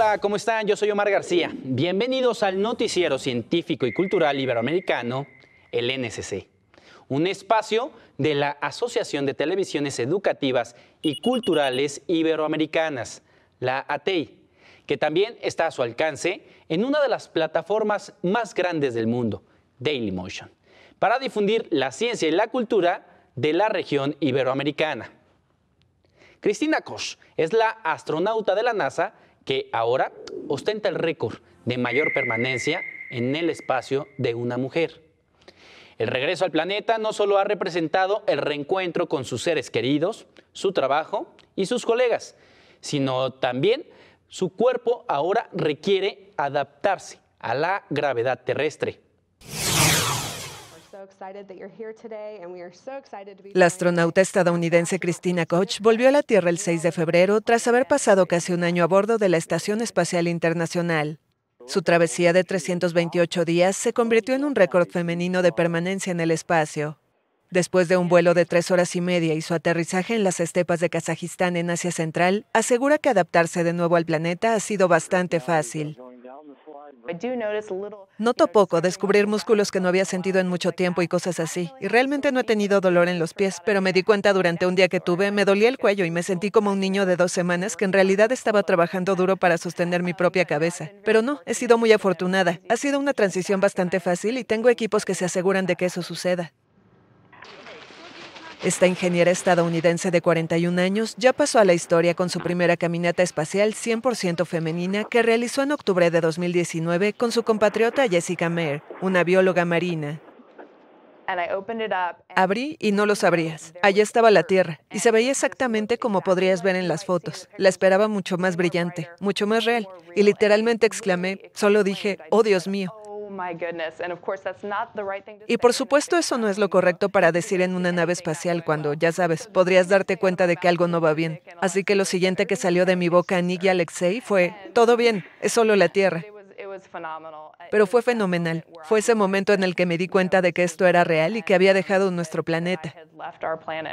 Hola, ¿cómo están? Yo soy Omar García. Bienvenidos al noticiero científico y cultural iberoamericano, el NSC, un espacio de la Asociación de Televisiones Educativas y Culturales Iberoamericanas, la ATEI, que también está a su alcance en una de las plataformas más grandes del mundo, Dailymotion, para difundir la ciencia y la cultura de la región iberoamericana. Cristina Koch es la astronauta de la NASA que ahora ostenta el récord de mayor permanencia en el espacio de una mujer. El regreso al planeta no solo ha representado el reencuentro con sus seres queridos, su trabajo y sus colegas, sino también su cuerpo ahora requiere adaptarse a la gravedad terrestre la astronauta estadounidense Christina Koch volvió a la Tierra el 6 de febrero tras haber pasado casi un año a bordo de la Estación Espacial Internacional. Su travesía de 328 días se convirtió en un récord femenino de permanencia en el espacio. Después de un vuelo de tres horas y media y su aterrizaje en las estepas de Kazajistán en Asia Central, asegura que adaptarse de nuevo al planeta ha sido bastante fácil. Noto poco, descubrir músculos que no había sentido en mucho tiempo y cosas así. Y realmente no he tenido dolor en los pies, pero me di cuenta durante un día que tuve, me dolía el cuello y me sentí como un niño de dos semanas que en realidad estaba trabajando duro para sostener mi propia cabeza. Pero no, he sido muy afortunada. Ha sido una transición bastante fácil y tengo equipos que se aseguran de que eso suceda. Esta ingeniera estadounidense de 41 años ya pasó a la historia con su primera caminata espacial 100% femenina que realizó en octubre de 2019 con su compatriota Jessica Mayer, una bióloga marina. Abrí y no lo sabrías. Allí estaba la Tierra y se veía exactamente como podrías ver en las fotos. La esperaba mucho más brillante, mucho más real. Y literalmente exclamé, solo dije, oh Dios mío, y por supuesto eso no es lo correcto para decir en una nave espacial cuando, ya sabes, podrías darte cuenta de que algo no va bien. Así que lo siguiente que salió de mi boca a Nick Alexei fue, todo bien, es solo la Tierra. Pero fue fenomenal. Fue ese momento en el que me di cuenta de que esto era real y que había dejado nuestro planeta. Uh,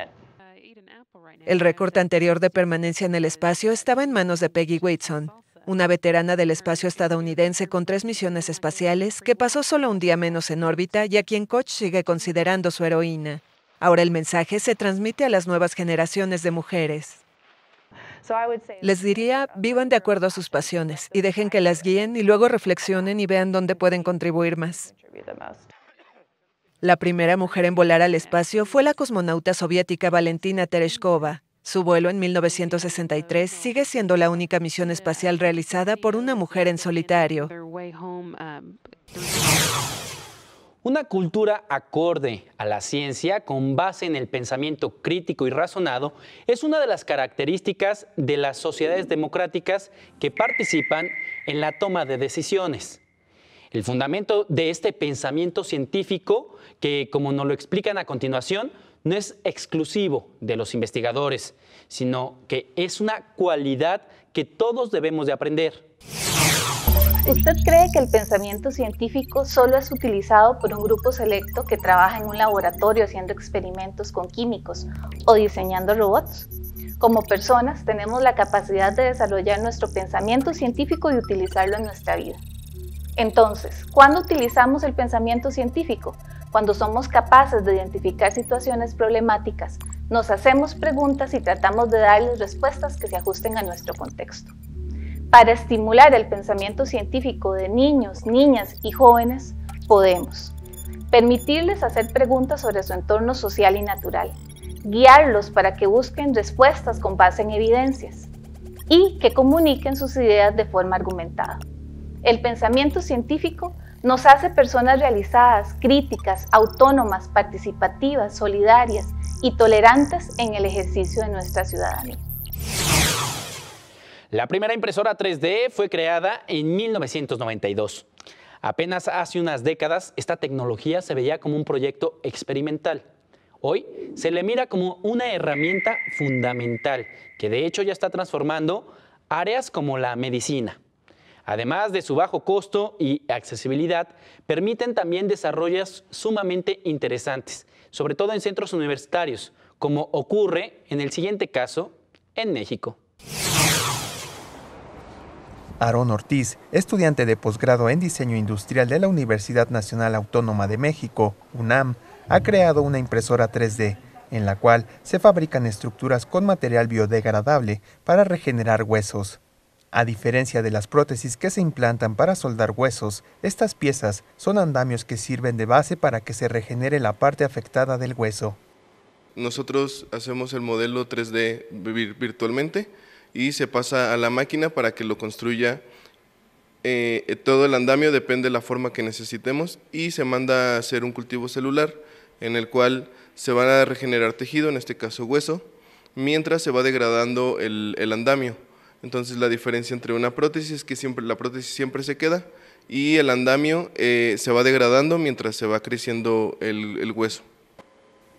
el récord anterior de permanencia en el espacio estaba en manos de Peggy Watson una veterana del espacio estadounidense con tres misiones espaciales que pasó solo un día menos en órbita y a quien Koch sigue considerando su heroína. Ahora el mensaje se transmite a las nuevas generaciones de mujeres. Les diría, vivan de acuerdo a sus pasiones y dejen que las guíen y luego reflexionen y vean dónde pueden contribuir más. La primera mujer en volar al espacio fue la cosmonauta soviética Valentina Tereshkova, su vuelo en 1963 sigue siendo la única misión espacial realizada por una mujer en solitario. Una cultura acorde a la ciencia con base en el pensamiento crítico y razonado es una de las características de las sociedades democráticas que participan en la toma de decisiones. El fundamento de este pensamiento científico, que como nos lo explican a continuación, no es exclusivo de los investigadores, sino que es una cualidad que todos debemos de aprender. ¿Usted cree que el pensamiento científico solo es utilizado por un grupo selecto que trabaja en un laboratorio haciendo experimentos con químicos o diseñando robots? Como personas tenemos la capacidad de desarrollar nuestro pensamiento científico y utilizarlo en nuestra vida. Entonces, ¿cuándo utilizamos el pensamiento científico? Cuando somos capaces de identificar situaciones problemáticas, nos hacemos preguntas y tratamos de darles respuestas que se ajusten a nuestro contexto. Para estimular el pensamiento científico de niños, niñas y jóvenes, podemos permitirles hacer preguntas sobre su entorno social y natural, guiarlos para que busquen respuestas con base en evidencias y que comuniquen sus ideas de forma argumentada. El pensamiento científico nos hace personas realizadas, críticas, autónomas, participativas, solidarias y tolerantes en el ejercicio de nuestra ciudadanía. La primera impresora 3D fue creada en 1992. Apenas hace unas décadas esta tecnología se veía como un proyecto experimental. Hoy se le mira como una herramienta fundamental que de hecho ya está transformando áreas como la medicina, Además de su bajo costo y accesibilidad, permiten también desarrollos sumamente interesantes, sobre todo en centros universitarios, como ocurre en el siguiente caso, en México. Aarón Ortiz, estudiante de posgrado en diseño industrial de la Universidad Nacional Autónoma de México, UNAM, ha creado una impresora 3D en la cual se fabrican estructuras con material biodegradable para regenerar huesos. A diferencia de las prótesis que se implantan para soldar huesos, estas piezas son andamios que sirven de base para que se regenere la parte afectada del hueso. Nosotros hacemos el modelo 3D virtualmente y se pasa a la máquina para que lo construya. Eh, eh, todo el andamio depende de la forma que necesitemos y se manda a hacer un cultivo celular en el cual se van a regenerar tejido, en este caso hueso, mientras se va degradando el andamio. Entonces la diferencia entre una prótesis es que siempre, la prótesis siempre se queda y el andamio eh, se va degradando mientras se va creciendo el, el hueso.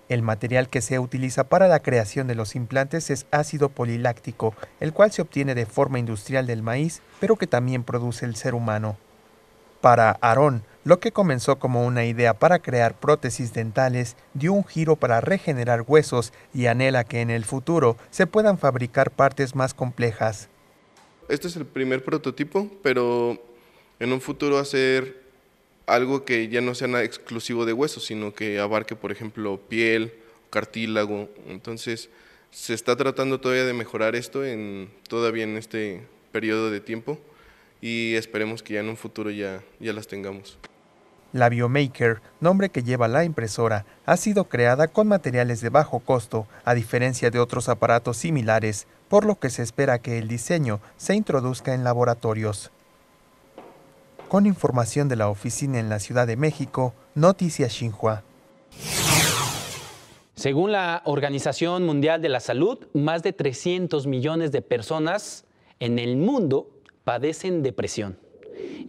El material que se utiliza para la creación de los implantes es ácido poliláctico, el cual se obtiene de forma industrial del maíz, pero que también produce el ser humano. Para Aarón, lo que comenzó como una idea para crear prótesis dentales dio un giro para regenerar huesos y anhela que en el futuro se puedan fabricar partes más complejas este es el primer prototipo, pero en un futuro hacer algo que ya no sea nada exclusivo de huesos, sino que abarque, por ejemplo, piel, cartílago. Entonces, se está tratando todavía de mejorar esto en, todavía en este periodo de tiempo y esperemos que ya en un futuro ya, ya las tengamos. La Biomaker, nombre que lleva la impresora, ha sido creada con materiales de bajo costo, a diferencia de otros aparatos similares, por lo que se espera que el diseño se introduzca en laboratorios. Con información de la oficina en la Ciudad de México, Noticias Xinhua. Según la Organización Mundial de la Salud, más de 300 millones de personas en el mundo padecen depresión.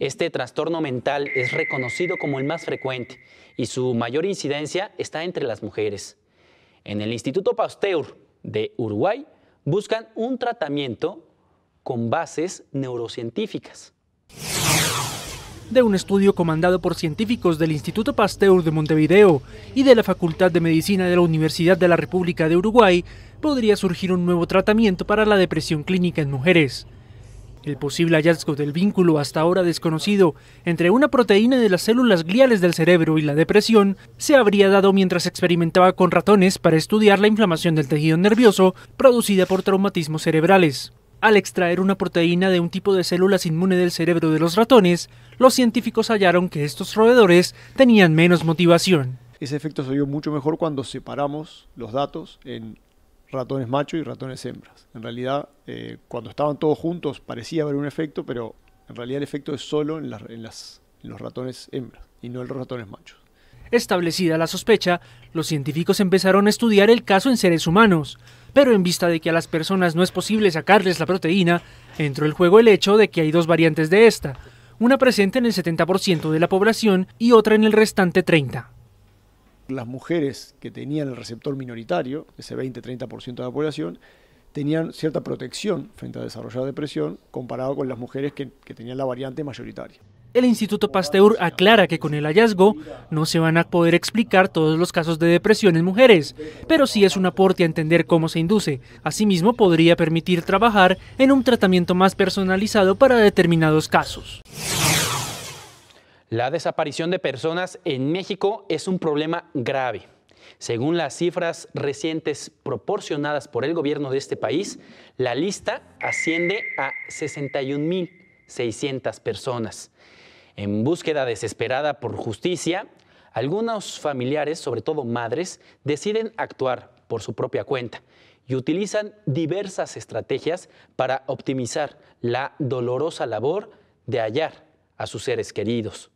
Este trastorno mental es reconocido como el más frecuente y su mayor incidencia está entre las mujeres. En el Instituto Pasteur de Uruguay buscan un tratamiento con bases neurocientíficas. De un estudio comandado por científicos del Instituto Pasteur de Montevideo y de la Facultad de Medicina de la Universidad de la República de Uruguay, podría surgir un nuevo tratamiento para la depresión clínica en mujeres el posible hallazgo del vínculo hasta ahora desconocido entre una proteína de las células gliales del cerebro y la depresión se habría dado mientras experimentaba con ratones para estudiar la inflamación del tejido nervioso producida por traumatismos cerebrales. Al extraer una proteína de un tipo de células inmune del cerebro de los ratones, los científicos hallaron que estos roedores tenían menos motivación. Ese efecto se mucho mejor cuando separamos los datos en ratones machos y ratones hembras. En realidad, eh, cuando estaban todos juntos parecía haber un efecto, pero en realidad el efecto es solo en, en los ratones hembras y no en los ratones machos. Establecida la sospecha, los científicos empezaron a estudiar el caso en seres humanos, pero en vista de que a las personas no es posible sacarles la proteína, entró en juego el hecho de que hay dos variantes de esta, una presente en el 70% de la población y otra en el restante 30% las mujeres que tenían el receptor minoritario, ese 20-30% de la población, tenían cierta protección frente a desarrollar depresión comparado con las mujeres que, tenían la variante mayoritaria. El Instituto Pasteur aclara que con el hallazgo no se van a poder explicar todos los casos de depresión en mujeres, pero sí es un aporte a entender cómo se induce. Asimismo, podría permitir trabajar en un tratamiento más personalizado para determinados casos. La desaparición de personas en México es un problema grave. Según las cifras recientes proporcionadas por el gobierno de este país, la lista asciende a 61.600 personas. En búsqueda desesperada por justicia, algunos familiares, sobre todo madres, deciden actuar por su propia cuenta y utilizan diversas estrategias para optimizar la dolorosa labor de hallar a sus seres queridos.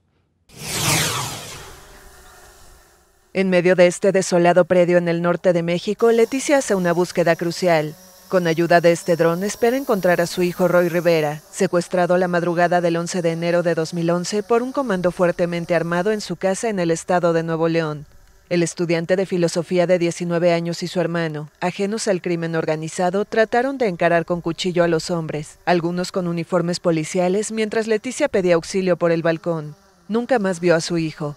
En medio de este desolado predio en el norte de México, Leticia hace una búsqueda crucial. Con ayuda de este dron espera encontrar a su hijo Roy Rivera, secuestrado la madrugada del 11 de enero de 2011 por un comando fuertemente armado en su casa en el estado de Nuevo León. El estudiante de filosofía de 19 años y su hermano, ajenos al crimen organizado, trataron de encarar con cuchillo a los hombres, algunos con uniformes policiales, mientras Leticia pedía auxilio por el balcón. Nunca más vio a su hijo,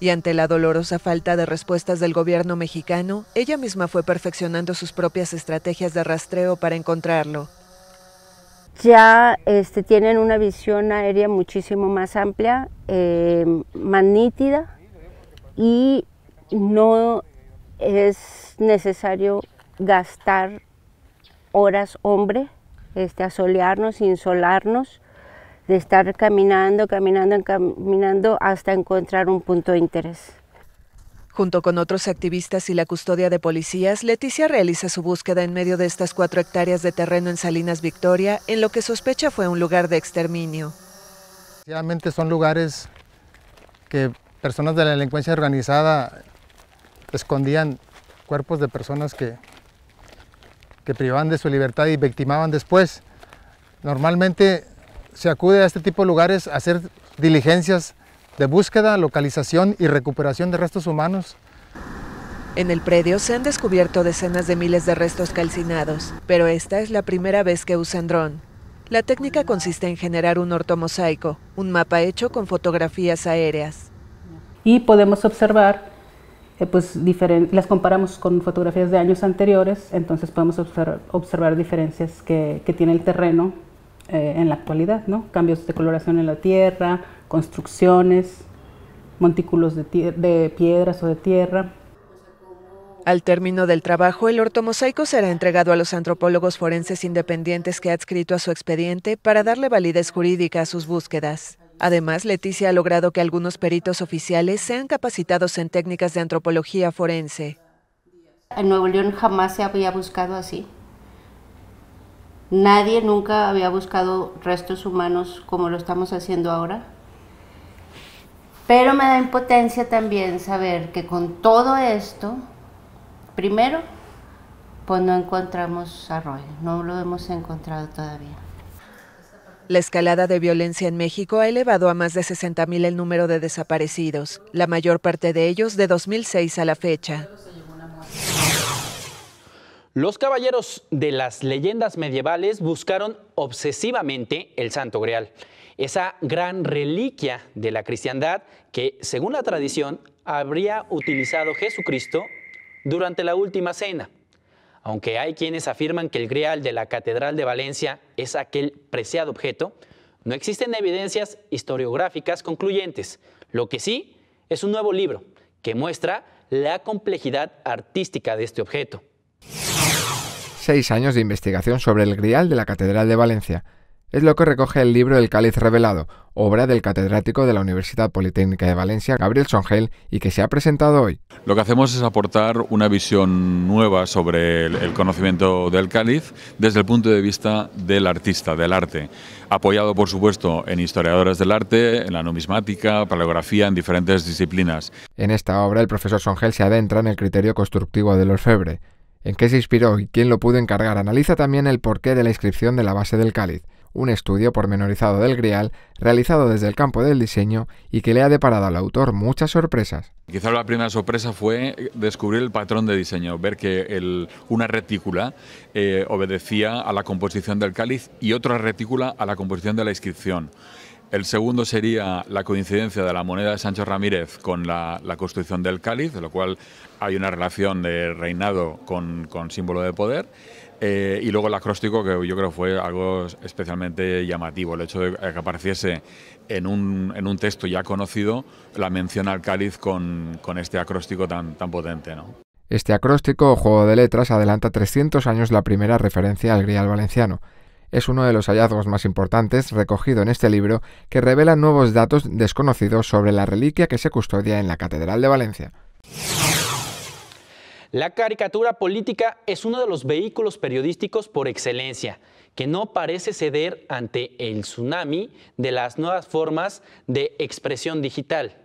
y ante la dolorosa falta de respuestas del gobierno mexicano, ella misma fue perfeccionando sus propias estrategias de rastreo para encontrarlo. Ya este, tienen una visión aérea muchísimo más amplia, em, más nítida y no es necesario gastar horas hombre, este, asolearnos, insolarnos de estar caminando, caminando, caminando hasta encontrar un punto de interés. Junto con otros activistas y la custodia de policías, Leticia realiza su búsqueda en medio de estas cuatro hectáreas de terreno en Salinas Victoria, en lo que sospecha fue un lugar de exterminio. Realmente son lugares que personas de la delincuencia organizada escondían cuerpos de personas que, que privaban de su libertad y victimaban después. Normalmente se acude a este tipo de lugares a hacer diligencias de búsqueda, localización y recuperación de restos humanos. En el predio se han descubierto decenas de miles de restos calcinados, pero esta es la primera vez que usan dron. La técnica consiste en generar un ortomosaico, un mapa hecho con fotografías aéreas. Y podemos observar, eh, pues las comparamos con fotografías de años anteriores, entonces podemos observar, diferencias que tiene el terreno eh, en la actualidad, ¿no? Cambios de coloración en la tierra, construcciones, montículos de, de piedras o de tierra. Al término del trabajo, el ortomosaico será entregado a los antropólogos forenses independientes que ha adscrito a su expediente para darle validez jurídica a sus búsquedas. Además, Leticia ha logrado que algunos peritos oficiales sean capacitados en técnicas de antropología forense. En Nuevo León jamás se había buscado así. Nadie nunca había buscado restos humanos como lo estamos haciendo ahora. Pero me da impotencia también saber que con todo esto, primero, pues no encontramos a Roy, no lo hemos encontrado todavía. La escalada de violencia en México ha elevado a más de 60.000 el número de desaparecidos, la mayor parte de ellos de 2006 a la fecha. Los caballeros de las leyendas medievales buscaron obsesivamente el Santo Grial, esa gran reliquia de la cristiandad que, según la tradición, habría utilizado Jesucristo durante la última cena. Aunque hay quienes afirman que el Grial de la Catedral de Valencia es aquel preciado objeto, no existen evidencias historiográficas concluyentes. Lo que sí es un nuevo libro que muestra la complejidad artística de este objeto seis años de investigación sobre el grial de la Catedral de Valencia. Es lo que recoge el libro El Cáliz Revelado, obra del catedrático de la Universidad Politécnica de Valencia, Gabriel Songel, y que se ha presentado hoy. Lo que hacemos es aportar una visión nueva sobre el, conocimiento del cáliz desde el punto de vista del artista, del arte, apoyado por supuesto en historiadores del arte, en la numismática, paleografía, en diferentes disciplinas. En esta obra el profesor Songel se adentra en el criterio constructivo del orfebre en qué se inspiró y quién lo pudo encargar. Analiza también el porqué de la inscripción de la base del cáliz, un estudio pormenorizado del grial realizado desde el campo del diseño y que le ha deparado al autor muchas sorpresas. Quizá la primera sorpresa fue descubrir el patrón de diseño, ver que una retícula eh, obedecía a la composición del cáliz y otra retícula a la composición de la inscripción. El segundo sería la coincidencia de la moneda de Sancho Ramírez con la, construcción del cáliz, de lo cual hay una relación de reinado con, símbolo de poder. Eh, y luego el acróstico, que yo creo fue algo especialmente llamativo, el hecho de que apareciese en un, texto ya conocido la mención al cáliz con, este acróstico tan, potente. Este acróstico juego de letras adelanta 300 años la primera referencia al grial valenciano es uno de los hallazgos más importantes recogido en este libro que revela nuevos datos desconocidos sobre la reliquia que se custodia en la Catedral de Valencia. La caricatura política es uno de los vehículos periodísticos por excelencia, que no parece ceder ante el tsunami de las nuevas formas de expresión digital.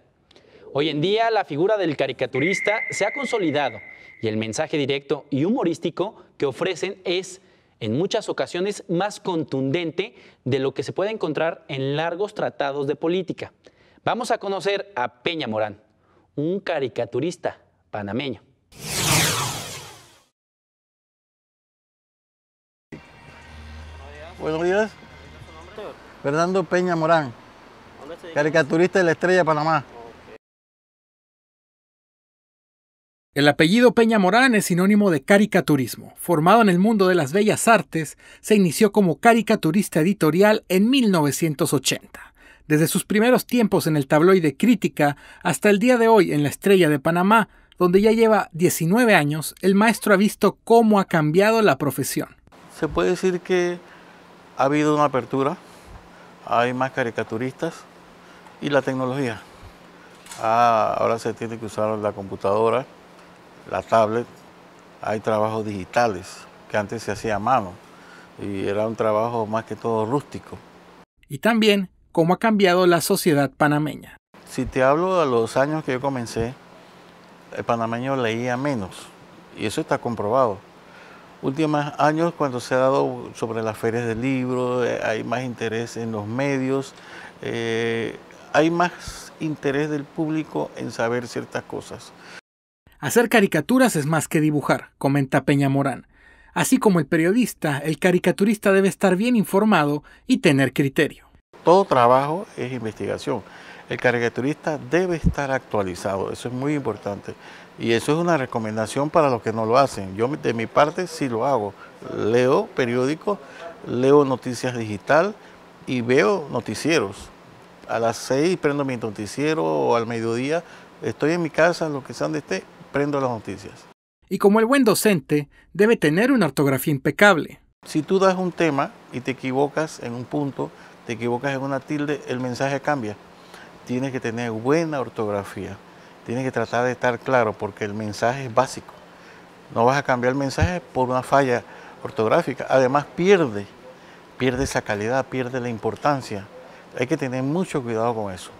Hoy en día la figura del caricaturista se ha consolidado y el mensaje directo y humorístico que ofrecen es en muchas ocasiones más contundente de lo que se puede encontrar en largos tratados de política. Vamos a conocer a Peña Morán, un caricaturista panameño. Buenos días. Fernando Peña Morán, caricaturista de la Estrella de Panamá. El apellido Peña Morán es sinónimo de caricaturismo. Formado en el mundo de las bellas artes, se inició como caricaturista editorial en 1980. Desde sus primeros tiempos en el tabloide Crítica hasta el día de hoy en La Estrella de Panamá, donde ya lleva 19 años, el maestro ha visto cómo ha cambiado la profesión. Se puede decir que ha habido una apertura, hay más caricaturistas y la tecnología. Ah, ahora se tiene que usar la computadora, la tablet, hay trabajos digitales que antes se hacía a mano y era un trabajo más que todo rústico. Y también cómo ha cambiado la sociedad panameña. Si te hablo de los años que yo comencé, el panameño leía menos y eso está comprobado. Últimos años cuando se ha dado sobre las ferias de libros, eh, hay más interés en los medios, eh, hay más interés del público en saber ciertas cosas. Hacer caricaturas es más que dibujar, comenta Peña Morán. Así como el periodista, el caricaturista debe estar bien informado y tener criterio. Todo trabajo es investigación. El caricaturista debe estar actualizado, eso es muy importante. Y eso es una recomendación para los que no lo hacen. Yo de mi parte sí lo hago. Leo periódicos, leo noticias digital y veo noticieros. A las seis prendo mi noticiero o al mediodía estoy en mi casa, lo que sea donde esté las noticias. Y como el buen docente, debe tener una ortografía impecable. Si tú das un tema y te equivocas en un punto, te equivocas en una tilde, el mensaje cambia. Tienes que tener buena ortografía, tienes que tratar de estar claro porque el mensaje es básico. No vas a cambiar el mensaje por una falla ortográfica. Además pierde, pierde esa calidad, pierde la importancia. Hay que tener mucho cuidado con eso.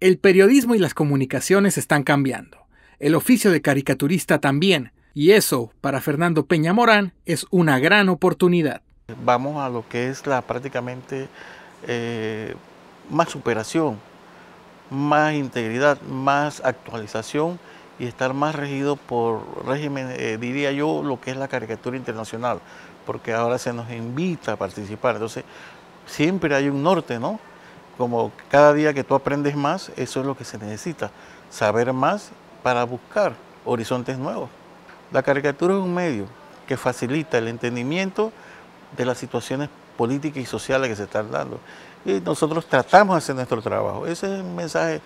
El periodismo y las comunicaciones están cambiando el oficio de caricaturista también, y eso, para Fernando Peña Morán, es una gran oportunidad. Vamos a lo que es la prácticamente eh, más superación, más integridad, más actualización y estar más regido por régimen, eh, diría yo, lo que es la caricatura internacional, porque ahora se nos invita a participar. Entonces, siempre hay un norte, ¿no? Como cada día que tú aprendes más, eso es lo que se necesita, saber más para buscar horizontes nuevos. La caricatura es un medio que facilita el entendimiento de las situaciones políticas y sociales que se están dando. Y nosotros tratamos de hacer nuestro trabajo. Ese es el mensaje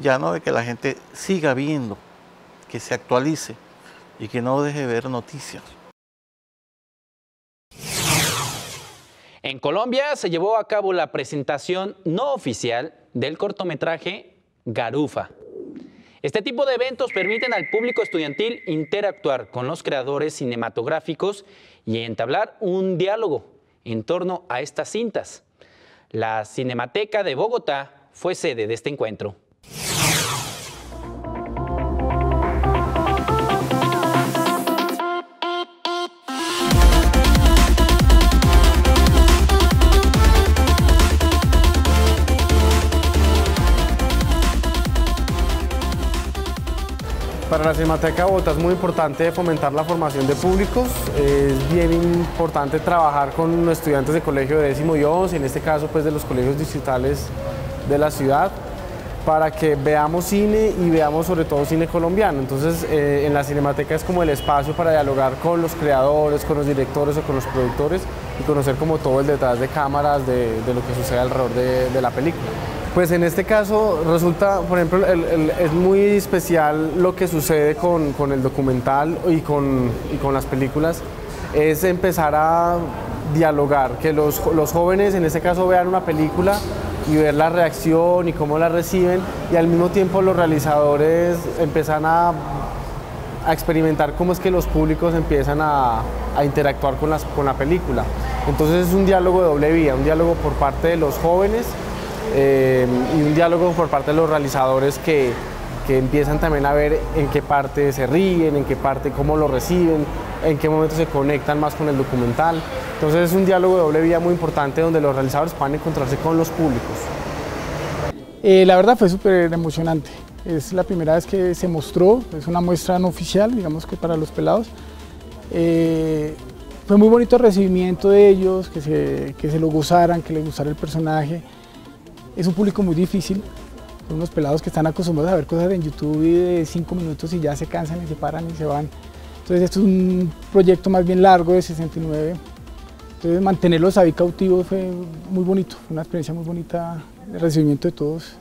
ya no de que la gente siga viendo, que se actualice y que no deje ver noticias. En Colombia se llevó a cabo la presentación no oficial del cortometraje Garufa, este tipo de eventos permiten al público estudiantil interactuar con los creadores cinematográficos y entablar un diálogo en torno a estas cintas. La Cinemateca de Bogotá fue sede de este encuentro. Para la Cinemateca de Bogotá es muy importante fomentar la formación de públicos, es bien importante trabajar con estudiantes de colegio de décimo y once, en este caso pues de los colegios digitales de la ciudad, para que veamos cine y veamos sobre todo cine colombiano. Entonces eh, en la Cinemateca es como el espacio para dialogar con los creadores, con los directores o con los productores y conocer como todo el detrás de cámaras de, lo que sucede alrededor de la película. Pues en este caso resulta, por ejemplo, es muy especial lo que sucede con, el documental y con, las películas, es empezar a dialogar, que los, jóvenes en este caso vean una película y ver la reacción y cómo la reciben y al mismo tiempo los realizadores empiezan a experimentar cómo es que los públicos empiezan a, interactuar con, con la película. Entonces es un diálogo de doble vía, un diálogo por parte de los jóvenes eh, y un diálogo por parte de los realizadores que, que empiezan también a ver en qué parte se ríen, en qué parte cómo lo reciben, en qué momento se conectan más con el documental. Entonces es un diálogo de doble vía muy importante donde los realizadores a encontrarse con los públicos. Eh, la verdad fue súper emocionante. Es la primera vez que se mostró, es una muestra no oficial, digamos que para los pelados. Eh, fue muy bonito el recibimiento de ellos, que se, que se lo gozaran, que les gustara el personaje. Es un público muy difícil, son unos pelados que están acostumbrados a ver cosas en YouTube y de cinco minutos y ya se cansan y se paran y se van. Entonces esto es un proyecto más bien largo de 69. Entonces mantenerlos ahí cautivos fue muy bonito, fue una experiencia muy bonita, de recibimiento de todos.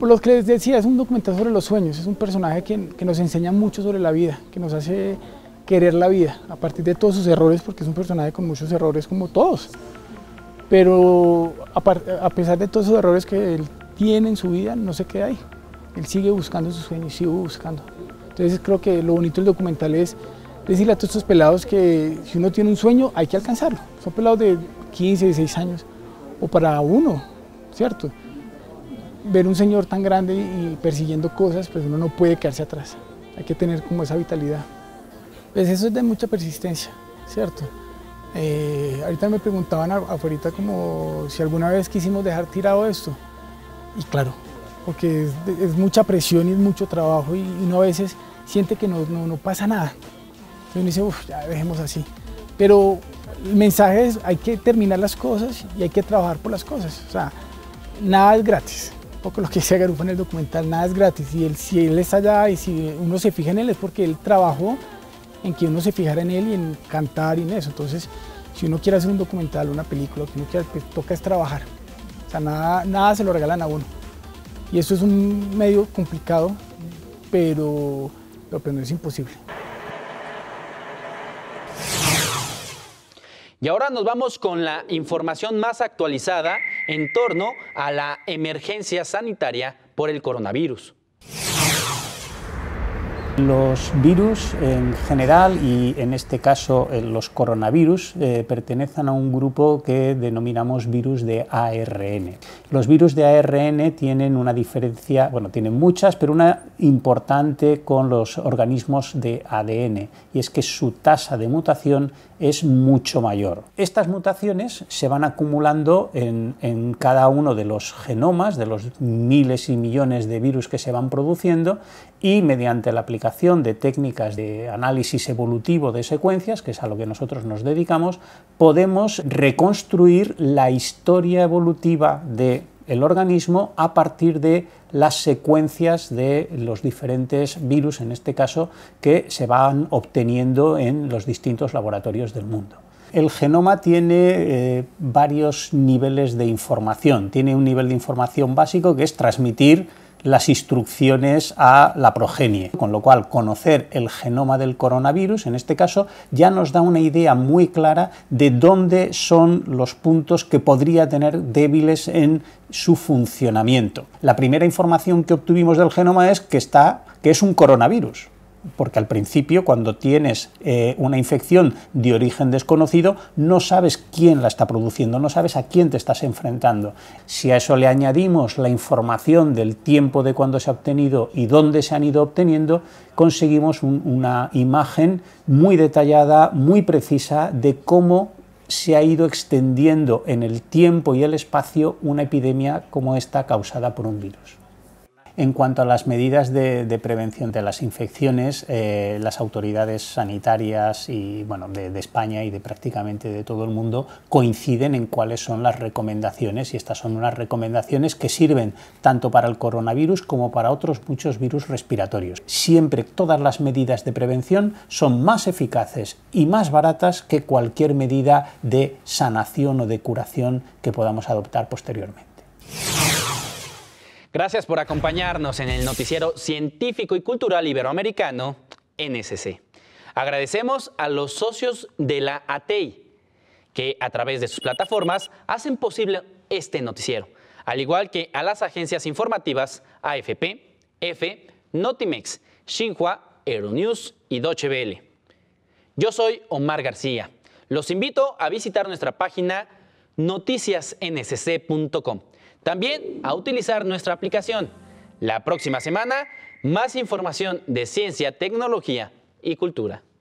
Por lo que les decía, es un documental sobre los sueños, es un personaje que nos enseña mucho sobre la vida, que nos hace querer la vida a partir de todos sus errores, porque es un personaje con muchos errores como todos. Pero a, pesar de todos esos errores que él tiene en su vida, no se queda ahí. Él sigue buscando su sueño y sigue buscando. Entonces creo que lo bonito del documental es decirle a todos estos pelados que si uno tiene un sueño hay que alcanzarlo. Son pelados de 15, 16 años o para uno, ¿cierto? Ver un señor tan grande y persiguiendo cosas, pues uno no puede quedarse atrás. Hay que tener como esa vitalidad. Pues eso es de mucha persistencia, ¿cierto? Eh, ahorita me preguntaban afuera como si alguna vez quisimos dejar tirado esto. Y claro, porque es, mucha presión y es mucho trabajo y, uno a veces siente que no, pasa nada. Entonces uno dice, uff, ya dejemos así. Pero el mensaje es, hay que terminar las cosas y hay que trabajar por las cosas. O sea, nada es gratis. Un poco lo que dice Garufa en el documental, nada es gratis. Y si él está allá y si uno se fija en él es porque él trabajó en que uno se fijara en él y en cantar y en eso. Entonces, si uno quiere hacer un documental, una película, lo que uno pues toca es trabajar. O sea, nada, se lo regalan a uno. Y eso es un medio complicado, pero, pues no es imposible. Y ahora nos vamos con la información más actualizada en torno a la emergencia sanitaria por el coronavirus. Los virus en general y en este caso eh, los coronavirus eh, pertenecen a un grupo que denominamos virus de ARN. Los virus de ARN tienen una diferencia, bueno, tienen muchas, pero una importante con los organismos de ADN y es que su tasa de mutación es mucho mayor. Estas mutaciones se van acumulando en, en cada uno de los genomas, de los miles y millones de virus que se van produciendo y mediante la aplicación de técnicas de análisis evolutivo de secuencias, que es a lo que nosotros nos dedicamos, podemos reconstruir la historia evolutiva de el organismo a partir de las secuencias de los diferentes virus, en este caso, que se van obteniendo en los distintos laboratorios del mundo. El genoma tiene eh, varios niveles de información. Tiene un nivel de información básico que es transmitir las instrucciones a la progenie. Con lo cual, conocer el genoma del coronavirus, en este caso, ya nos da una idea muy clara de dónde son los puntos que podría tener débiles en su funcionamiento. La primera información que obtuvimos del genoma es que, está, que es un coronavirus porque al principio cuando tienes eh, una infección de origen desconocido no sabes quién la está produciendo, no sabes a quién te estás enfrentando. Si a eso le añadimos la información del tiempo de cuándo se ha obtenido y dónde se han ido obteniendo, conseguimos una imagen muy detallada, muy precisa de cómo se ha ido extendiendo en el tiempo y el espacio una epidemia como esta causada por un virus. En cuanto a las medidas de, prevención de las infecciones, eh, las autoridades sanitarias y, bueno, de, de, España y de prácticamente de todo el mundo coinciden en cuáles son las recomendaciones y estas son unas recomendaciones que sirven tanto para el coronavirus como para otros muchos virus respiratorios. Siempre todas las medidas de prevención son más eficaces y más baratas que cualquier medida de sanación o de curación que podamos adoptar posteriormente. Gracias por acompañarnos en el noticiero científico y cultural iberoamericano NSC. Agradecemos a los socios de la ATEI, que a través de sus plataformas hacen posible este noticiero, al igual que a las agencias informativas AFP, EFE, Notimex, Xinhua, Euronews y Deutsche Welle. Yo soy Omar García. Los invito a visitar nuestra página noticiasncc.com. También a utilizar nuestra aplicación. La próxima semana, más información de ciencia, tecnología y cultura.